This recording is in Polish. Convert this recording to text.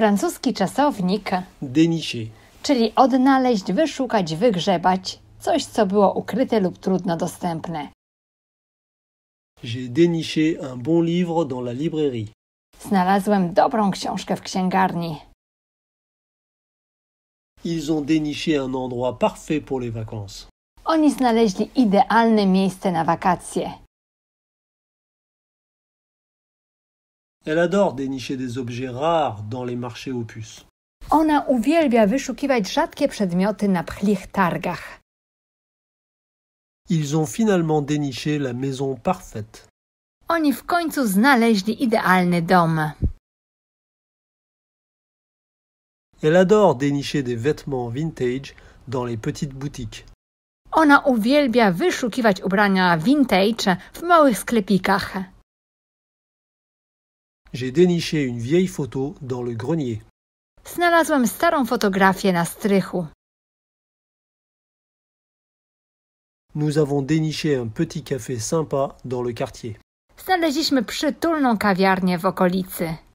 Francuski czasownik dénicher, czyli odnaleźć, wyszukać, wygrzebać coś, co było ukryte lub trudno dostępne. J'ai déniché un bon livre dans la librairie. Znalazłem dobrą książkę w księgarni. Ils ont déniché un endroit parfait pour les vacances. Oni znaleźli idealne miejsce na wakacje. Elle adore dénicher des objets rares dans les marchés aux Ona uwielbia wyszukiwać rzadkie przedmioty na plich targach. Ils ont finalement déniché la maison parfaite. Oni w końcu znaleźli idealny dom. Elle adore dénicher des vêtements vintage dans les petites boutiques. Ona uwielbia wyszukiwać ubrania vintage w małych sklepikach. J'ai déniché une vieille photo dans le grenier. Znalazłem starą fotografię na strychu. Nous avons déniché un petit café sympa dans le quartier. Znaleźliśmy przytulną kawiarnię w okolicy.